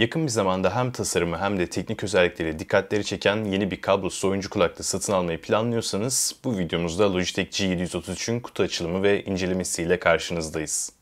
Yakın bir zamanda hem tasarımı hem de teknik özellikleri dikkatleri çeken yeni bir kablosuz oyuncu kulaklığı satın almayı planlıyorsanız bu videomuzda Logitech G733'ün kutu açılımı ve incelemesiyle karşınızdayız.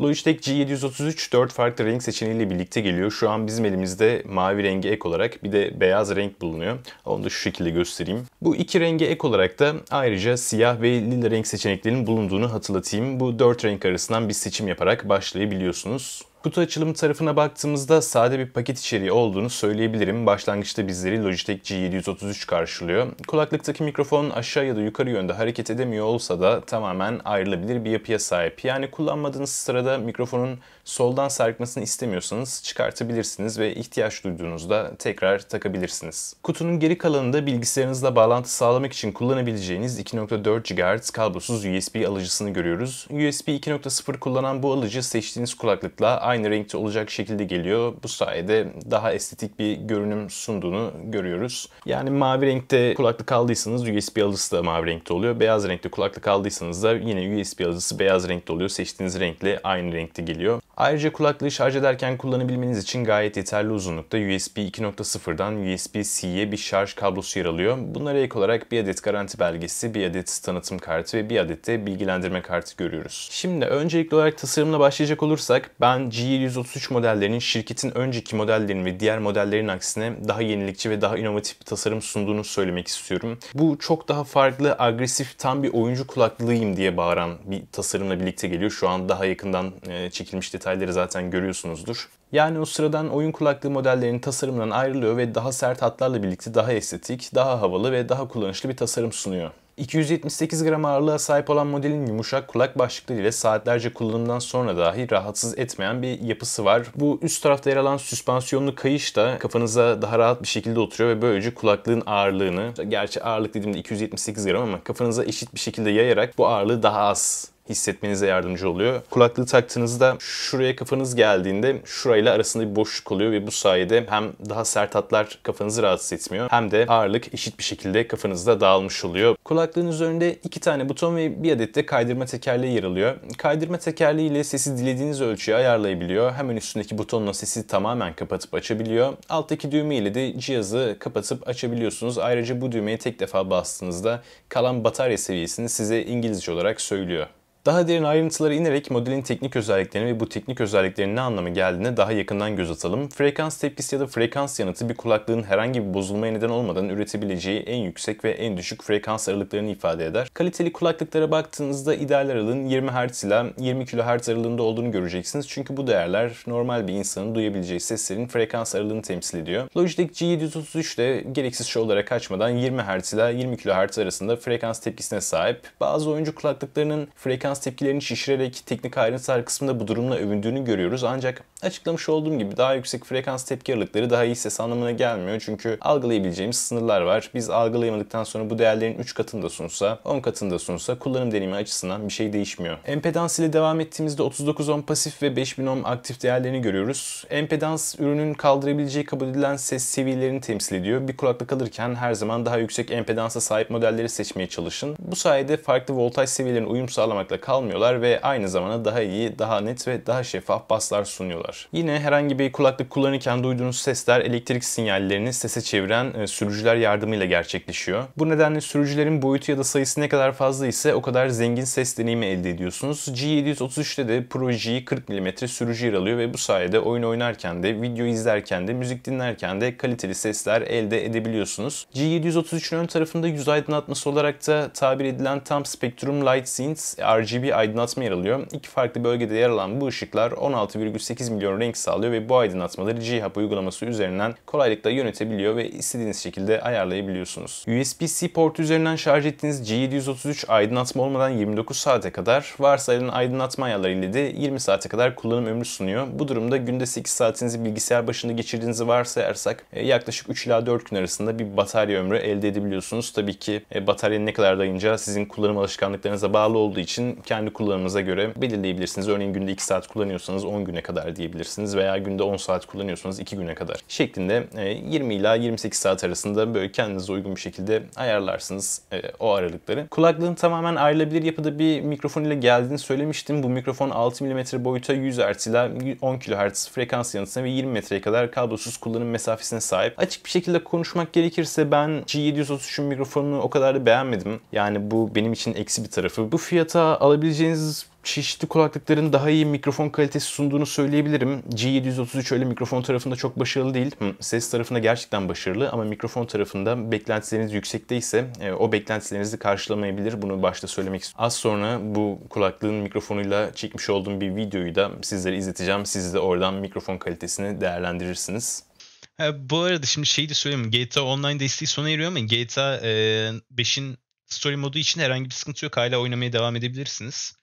Logitech G733 4 farklı renk seçeneğiyle birlikte geliyor. Şu an bizim elimizde mavi rengi ek olarak bir de beyaz renk bulunuyor. Onu da şu şekilde göstereyim. Bu iki renge ek olarak da ayrıca siyah ve lila renk seçeneklerinin bulunduğunu hatırlatayım. Bu dört renk arasından bir seçim yaparak başlayabiliyorsunuz. Kutu açılımı tarafına baktığımızda sade bir paket içeriği olduğunu söyleyebilirim. Başlangıçta bizleri Logitech G733 karşılıyor. Kulaklıktaki mikrofon aşağı ya da yukarı yönde hareket edemiyor olsa da tamamen ayrılabilir bir yapıya sahip. Yani kullanmadığınız sırada mikrofonun soldan sarkmasını istemiyorsanız çıkartabilirsiniz ve ihtiyaç duyduğunuzda tekrar takabilirsiniz. Kutunun geri kalanında bilgisayarınızla bağlantı sağlamak için kullanabileceğiniz 2.4 GHz kablosuz USB alıcısını görüyoruz. USB 2.0 kullanan bu alıcı seçtiğiniz kulaklıkla aynı aynı renkte olacak şekilde geliyor. Bu sayede daha estetik bir görünüm sunduğunu görüyoruz. Yani mavi renkte kulaklık aldıysanız USB alıcısı da mavi renkte oluyor. Beyaz renkte kulaklık aldıysanız da yine USB alıcısı beyaz renkte oluyor. Seçtiğiniz renkle aynı renkte geliyor. Ayrıca kulaklığı şarj ederken kullanabilmeniz için gayet yeterli uzunlukta USB 2.0'dan USB-C'ye bir şarj kablosu yer alıyor. Bunlara ek olarak bir adet garanti belgesi, bir adet tanıtım kartı ve bir adet de bilgilendirme kartı görüyoruz. Şimdi öncelikli olarak tasarımla başlayacak olursak ben G733 modellerinin şirketin önceki modellerin ve diğer modellerin aksine daha yenilikçi ve daha inovatif bir tasarım sunduğunu söylemek istiyorum. Bu çok daha farklı, agresif, tam bir oyuncu kulaklığıyım diye bağıran bir tasarımla birlikte geliyor. Şu an daha yakından çekilmiş detay detayları zaten görüyorsunuzdur. Yani o sıradan oyun kulaklığı modellerinin tasarımından ayrılıyor ve daha sert hatlarla birlikte daha estetik, daha havalı ve daha kullanışlı bir tasarım sunuyor. 278 gram ağırlığa sahip olan modelin yumuşak kulak başlıkları ile saatlerce kullanımdan sonra dahi rahatsız etmeyen bir yapısı var. Bu üst tarafta yer alan süspansiyonlu kayış da kafanıza daha rahat bir şekilde oturuyor ve böylece kulaklığın ağırlığını, gerçi ağırlık dediğimde 278 gram ama kafanıza eşit bir şekilde yayarak bu ağırlığı daha az hissetmenize yardımcı oluyor. Kulaklığı taktığınızda şuraya kafanız geldiğinde şurayla arasında bir boşluk oluyor ve bu sayede hem daha sert hatlar kafanızı rahatsız etmiyor hem de ağırlık eşit bir şekilde kafanızda dağılmış oluyor. Kulaklığın üzerinde iki tane buton ve bir adet de kaydırma tekerleği yer alıyor. Kaydırma tekerleği ile sesi dilediğiniz ölçüye ayarlayabiliyor. Hemen üstündeki butonla sesi tamamen kapatıp açabiliyor. Alttaki düğme ile de cihazı kapatıp açabiliyorsunuz. Ayrıca bu düğmeyi tek defa bastığınızda kalan batarya seviyesini size İngilizce olarak söylüyor. Daha derin ayrıntılara inerek modelin teknik özelliklerini ve bu teknik özelliklerin ne anlamı geldiğine daha yakından göz atalım. Frekans tepkisi ya da frekans yanıtı bir kulaklığın herhangi bir bozulmaya neden olmadan üretebileceği en yüksek ve en düşük frekans aralıklarını ifade eder. Kaliteli kulaklıklara baktığınızda ideal aralığın 20 Hz ile 20 kHz aralığında olduğunu göreceksiniz. Çünkü bu değerler normal bir insanın duyabileceği seslerin frekans aralığını temsil ediyor. Logitech G733 de gereksiz şovlara şey kaçmadan 20 Hz ile 20 kHz arasında frekans tepkisine sahip. Bazı oyuncu kulaklıklarının frekans frekans tepkilerini şişirerek teknik ayrıntılar kısmında bu durumla övündüğünü görüyoruz. Ancak açıklamış olduğum gibi daha yüksek frekans tepki aralıkları daha iyi ses anlamına gelmiyor. Çünkü algılayabileceğimiz sınırlar var. Biz algılayamadıktan sonra bu değerlerin 3 katında sunsa, 10 katında sunsa kullanım deneyimi açısından bir şey değişmiyor. Empedans ile devam ettiğimizde 39 ohm pasif ve 5000 ohm aktif değerlerini görüyoruz. Empedans ürünün kaldırabileceği kabul edilen ses seviyelerini temsil ediyor. Bir kulaklık alırken her zaman daha yüksek empedansa sahip modelleri seçmeye çalışın. Bu sayede farklı voltaj seviyelerine uyum sağlamakla kalmıyorlar ve aynı zamanda daha iyi, daha net ve daha şeffaf baslar sunuyorlar. Yine herhangi bir kulaklık kullanırken duyduğunuz sesler elektrik sinyallerini sese çeviren e, sürücüler yardımıyla gerçekleşiyor. Bu nedenle sürücülerin boyutu ya da sayısı ne kadar fazla ise o kadar zengin ses deneyimi elde ediyorsunuz. G733'te de Pro G 40 mm sürücü yer alıyor ve bu sayede oyun oynarken de, video izlerken de, müzik dinlerken de kaliteli sesler elde edebiliyorsunuz. G733'ün ön tarafında yüz aydınlatması olarak da tabir edilen tam spektrum light scenes, RGB RGB aydınlatma yer alıyor. İki farklı bölgede yer alan bu ışıklar 16,8 milyon renk sağlıyor ve bu aydınlatmaları G-Hub uygulaması üzerinden kolaylıkla yönetebiliyor ve istediğiniz şekilde ayarlayabiliyorsunuz. USB-C portu üzerinden şarj ettiğiniz G733 aydınlatma olmadan 29 saate kadar, varsayılan aydınlatma ayarlarıyla de 20 saate kadar kullanım ömrü sunuyor. Bu durumda günde 8 saatinizi bilgisayar başında geçirdiğinizi varsayarsak e, yaklaşık 3 ila 4 gün arasında bir batarya ömrü elde edebiliyorsunuz. Tabii ki e, bataryanın ne kadar dayanacağı sizin kullanım alışkanlıklarınıza bağlı olduğu için kendi kullanımınıza göre belirleyebilirsiniz. Örneğin günde 2 saat kullanıyorsanız 10 güne kadar diyebilirsiniz veya günde 10 saat kullanıyorsanız 2 güne kadar şeklinde 20 e, ila 28 saat arasında böyle kendinize uygun bir şekilde ayarlarsınız e, o aralıkları. Kulaklığın tamamen ayrılabilir yapıda bir mikrofon ile geldiğini söylemiştim. Bu mikrofon 6 mm boyuta 100 Hz ile 10 kHz frekans yanıtına ve 20 metreye kadar kablosuz kullanım mesafesine sahip. Açık bir şekilde konuşmak gerekirse ben G733'ün mikrofonunu o kadar da beğenmedim. Yani bu benim için eksi bir tarafı. Bu fiyata alabileceğiniz çeşitli kulaklıkların daha iyi mikrofon kalitesi sunduğunu söyleyebilirim. G733 öyle mikrofon tarafında çok başarılı değil. Ses tarafında gerçekten başarılı ama mikrofon tarafında beklentileriniz yüksekte ise e, o beklentilerinizi karşılamayabilir. Bunu başta söylemek istiyorum. Az sonra bu kulaklığın mikrofonuyla çekmiş olduğum bir videoyu da sizlere izleteceğim. Siz de oradan mikrofon kalitesini değerlendirirsiniz. Ha, bu arada şimdi şeyi de söyleyeyim. GTA Online desteği sona eriyor ama GTA e, 5'in Story modu için herhangi bir sıkıntı yok. Hala oynamaya devam edebilirsiniz.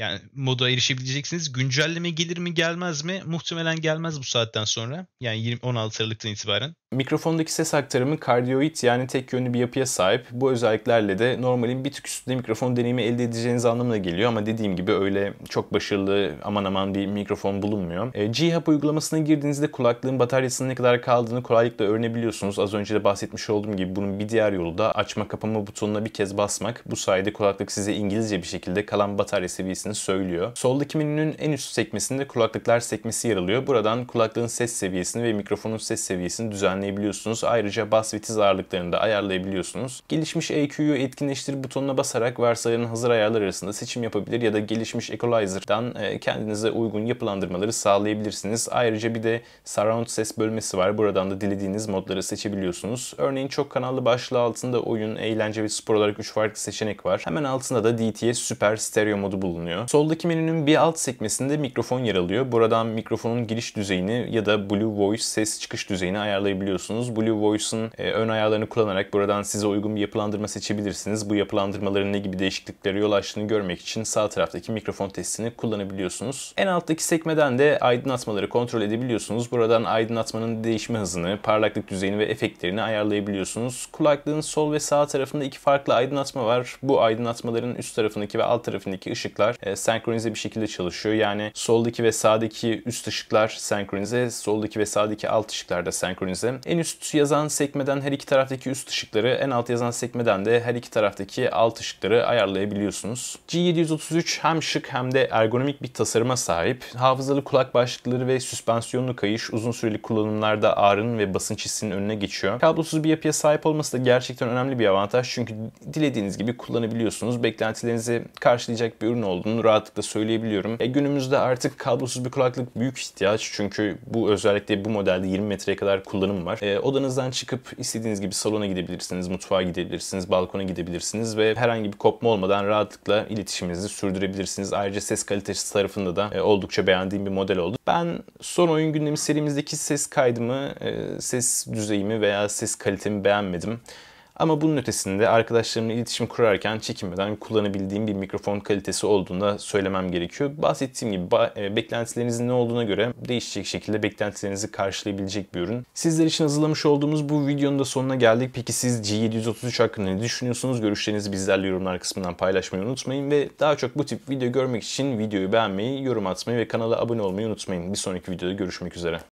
Yani moda erişebileceksiniz. Güncelleme gelir mi gelmez mi? Muhtemelen gelmez bu saatten sonra. Yani 20, 16 Aralık'tan itibaren. Mikrofondaki ses aktarımı kardiyoid yani tek yönlü bir yapıya sahip. Bu özelliklerle de normalin bir tık üstünde mikrofon deneyimi elde edeceğiniz anlamına geliyor. Ama dediğim gibi öyle çok başarılı aman aman bir mikrofon bulunmuyor. E, G-Hub uygulamasına girdiğinizde kulaklığın bataryasının ne kadar kaldığını kolaylıkla öğrenebiliyorsunuz. Az önce de bahsetmiş olduğum gibi bunun bir diğer yolu da açma kapama butonuna bir kez basmak. Bu sayede kulaklık size İngilizce bir şekilde kalan batarya seviyesini hissettiğini söylüyor. Soldaki menünün en üst sekmesinde kulaklıklar sekmesi yer alıyor. Buradan kulaklığın ses seviyesini ve mikrofonun ses seviyesini düzenleyebiliyorsunuz. Ayrıca bas ve tiz ağırlıklarını da ayarlayabiliyorsunuz. Gelişmiş EQ'yu etkinleştir butonuna basarak varsayılan hazır ayarlar arasında seçim yapabilir ya da gelişmiş Equalizer'dan e, kendinize uygun yapılandırmaları sağlayabilirsiniz. Ayrıca bir de Surround ses bölmesi var. Buradan da dilediğiniz modları seçebiliyorsunuz. Örneğin çok kanallı başlığı altında oyun, eğlence ve spor olarak 3 farklı seçenek var. Hemen altında da DTS Super Stereo modu bulunuyor bulunuyor. Soldaki menünün bir alt sekmesinde mikrofon yer alıyor. Buradan mikrofonun giriş düzeyini ya da Blue Voice ses çıkış düzeyini ayarlayabiliyorsunuz. Blue Voice'un e, ön ayarlarını kullanarak buradan size uygun bir yapılandırma seçebilirsiniz. Bu yapılandırmaların ne gibi değişikliklere yol açtığını görmek için sağ taraftaki mikrofon testini kullanabiliyorsunuz. En alttaki sekmeden de aydınlatmaları kontrol edebiliyorsunuz. Buradan aydınlatmanın değişme hızını, parlaklık düzeyini ve efektlerini ayarlayabiliyorsunuz. Kulaklığın sol ve sağ tarafında iki farklı aydınlatma var. Bu aydınlatmaların üst tarafındaki ve alt tarafındaki ışıklar e, e, senkronize bir şekilde çalışıyor. Yani soldaki ve sağdaki üst ışıklar senkronize, soldaki ve sağdaki alt ışıklar da senkronize. En üst yazan sekmeden her iki taraftaki üst ışıkları, en alt yazan sekmeden de her iki taraftaki alt ışıkları ayarlayabiliyorsunuz. G733 hem şık hem de ergonomik bir tasarıma sahip. Hafızalı kulak başlıkları ve süspansiyonlu kayış uzun süreli kullanımlarda ağrının ve basınç hissinin önüne geçiyor. Kablosuz bir yapıya sahip olması da gerçekten önemli bir avantaj çünkü dilediğiniz gibi kullanabiliyorsunuz. Beklentilerinizi karşılayacak bir ürün olduğunu bunu rahatlıkla söyleyebiliyorum. E, günümüzde artık kablosuz bir kulaklık büyük ihtiyaç. Çünkü bu özellikle bu modelde 20 metreye kadar kullanım var. E, odanızdan çıkıp istediğiniz gibi salona gidebilirsiniz, mutfağa gidebilirsiniz, balkona gidebilirsiniz ve herhangi bir kopma olmadan rahatlıkla iletişiminizi sürdürebilirsiniz. Ayrıca ses kalitesi tarafında da e, oldukça beğendiğim bir model oldu. Ben son oyun gündemi serimizdeki ses kaydımı, e, ses düzeyimi veya ses kalitemi beğenmedim. Ama bunun ötesinde arkadaşlarımla iletişim kurarken çekinmeden kullanabildiğim bir mikrofon kalitesi olduğunu da söylemem gerekiyor. Bahsettiğim gibi e, beklentilerinizin ne olduğuna göre değişecek şekilde beklentilerinizi karşılayabilecek bir ürün. Sizler için hazırlamış olduğumuz bu videonun da sonuna geldik. Peki siz G733 hakkında ne düşünüyorsunuz? Görüşlerinizi bizlerle yorumlar kısmından paylaşmayı unutmayın ve daha çok bu tip video görmek için videoyu beğenmeyi, yorum atmayı ve kanala abone olmayı unutmayın. Bir sonraki videoda görüşmek üzere.